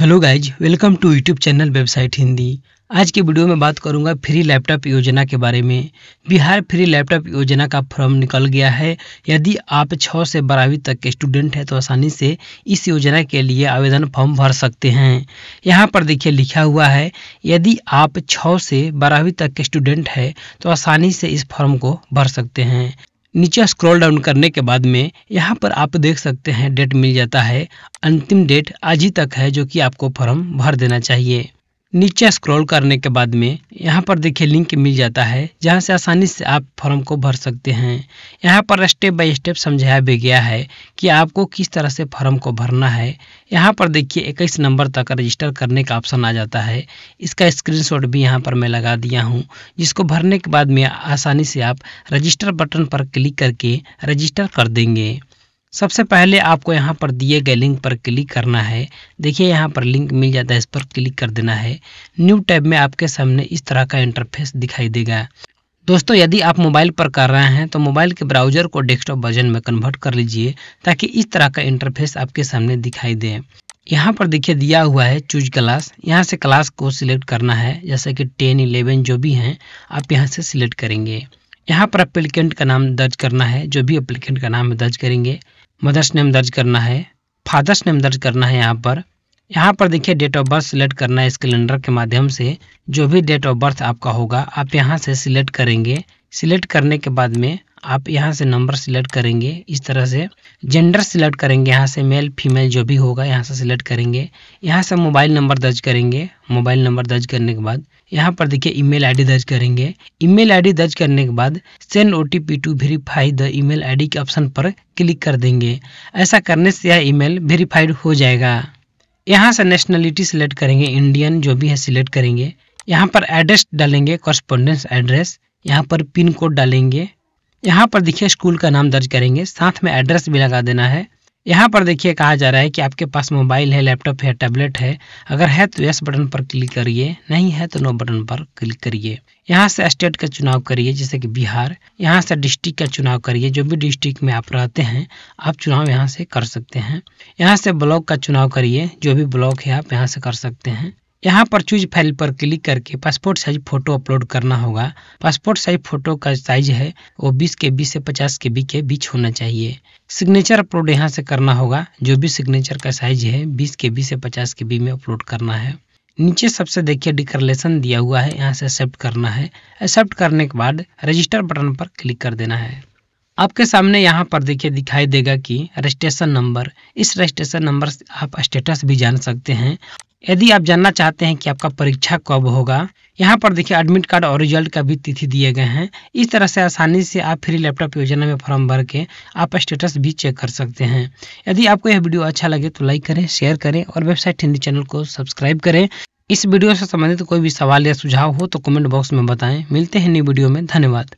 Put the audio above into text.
hello guys welcome to YouTube channel website Hindi आज के video में बात करूंगा फ्री लैपटॉप योजना के बारे में बिहार फ्री लैपटॉप योजना का फॉर्म निकल गया है यदि आप छः से बारहवीं तक के स्टूडेंट हैं तो आसानी से इस योजना के लिए आवेदन फॉर्म भर सकते हैं यहाँ पर देखिए लिखा हुआ है यदि आप छः से बारहवीं तक के स्टूडेंट हैं तो आसानी से इस फॉर्म को भर सकते हैं नीचे स्क्रॉल डाउन करने के बाद में यहाँ पर आप देख सकते हैं डेट मिल जाता है अंतिम डेट आज ही तक है जो कि आपको फॉर्म भर देना चाहिए नीचे स्क्रॉल करने के बाद में यहाँ पर देखिए लिंक मिल जाता है जहाँ से आसानी से आप फॉर्म को भर सकते हैं यहाँ पर स्टेप बाय स्टेप समझाया भी गया है कि आपको किस तरह से फॉर्म को भरना है यहाँ पर देखिए इक्कीस नंबर तक रजिस्टर करने का ऑप्शन आ जाता है इसका स्क्रीनशॉट भी यहाँ पर मैं लगा दिया हूँ जिसको भरने के बाद में आसानी से आप रजिस्टर बटन पर क्लिक करके रजिस्टर कर देंगे सबसे पहले आपको यहाँ पर दिए गए लिंक पर क्लिक करना है देखिए यहाँ पर लिंक मिल जाता है इस पर क्लिक कर देना है न्यू टैब में आपके सामने इस तरह का इंटरफेस दिखाई देगा दोस्तों यदि आप मोबाइल पर कर रहे हैं तो मोबाइल के ब्राउजर को डेस्कटॉप वर्जन में कन्वर्ट कर लीजिए ताकि इस तरह का इंटरफेस आपके सामने दिखाई दे यहाँ पर देखिए दिया हुआ है चूज क्लास यहाँ से क्लास को सिलेक्ट करना है जैसे कि टेन इलेवन जो भी हैं आप यहाँ से सिलेक्ट करेंगे यहाँ पर अप्लीकेंट का नाम दर्ज करना है जो भी अप्लीकेंट का नाम दर्ज करेंगे मदर्स नेम दर्ज करना है फादर्स नेम दर्ज करना है यहाँ पर यहाँ पर देखिए डेट ऑफ बर्थ सिलेक्ट करना है इस कैलेंडर के माध्यम से जो भी डेट ऑफ बर्थ आपका होगा आप यहाँ से सिलेक्ट करेंगे सिलेक्ट करने के बाद में आप यहाँ से नंबर सिलेक्ट करेंगे इस तरह से जेंडर सिलेक्ट करेंगे यहाँ से मेल फीमेल जो भी होगा यहाँ से सिलेक्ट करेंगे यहाँ से मोबाइल नंबर दर्ज करेंगे मोबाइल नंबर दर्ज करने के बाद यहाँ पर देखिए ईमेल आईडी दर्ज करेंगे ईमेल आईडी दर्ज करने के बाद send OTP to verify the email ID के ऑप्शन पर क्लिक कर देंगे ऐसा करने से यह ईमेल वेरीफाइड हो जाएगा यहाँ से नेशनलिटी सिलेक्ट करेंगे इंडियन जो भी है सिलेक्ट करेंगे यहाँ पर एड्रेस डालेंगे कॉरस्पोंडेंस एड्रेस यहाँ पर पिन कोड डालेंगे यहाँ पर देखिए स्कूल का नाम दर्ज करेंगे साथ में एड्रेस भी लगा देना है यहाँ पर देखिए कहा जा रहा है कि आपके पास मोबाइल है लैपटॉप है टैबलेट है अगर है तो यस बटन पर क्लिक करिए नहीं है तो नो बटन पर क्लिक करिए यहाँ से स्टेट का चुनाव करिए जैसे कि बिहार यहाँ से डिस्ट्रिक्ट का चुनाव करिए जो भी डिस्ट्रिक्ट में आप रहते हैं आप चुनाव यहाँ से कर सकते हैं यहाँ से ब्लॉक का चुनाव करिए जो भी ब्लॉक है आप यहाँ से कर सकते हैं यहाँ पर चूज फाइल पर क्लिक करके पासपोर्ट साइज फोटो अपलोड करना होगा पासपोर्ट साइज फोटो का साइज है वो 20 के बी से 50 के बी के बीच होना चाहिए सिग्नेचर अपलोड यहाँ से करना होगा जो भी सिग्नेचर का साइज है 20 के बी से 50 के बी में अपलोड करना है नीचे सबसे देखिए डिक्लेरेशन दिया हुआ है यहाँ से एक्सेप्ट करना है एक्सेप्ट करने के बाद रजिस्टर बटन पर क्लिक कर देना है आपके सामने यहाँ पर देखिए दिखाई देगा कि रजिस्ट्रेशन नंबर इस रजिस्ट्रेशन नंबर से आप स्टेटस भी जान सकते हैं यदि आप जानना चाहते हैं कि आपका परीक्षा कब होगा यहाँ पर देखिए एडमिट कार्ड और रिजल्ट का भी तिथि दिए गए हैं इस तरह से आसानी से आप फ्री लैपटॉप योजना में फॉर्म भर के आप स्टेटस भी चेक कर सकते हैं यदि आपको यह वीडियो अच्छा लगे तो लाइक करें शेयर करें और वेबसाइट हिंदी चैनल को सब्सक्राइब करें इस वीडियो से संबंधित कोई भी सवाल या सुझाव हो तो कमेंट बॉक्स में बताएं मिलते हैं नई वीडियो में धन्यवाद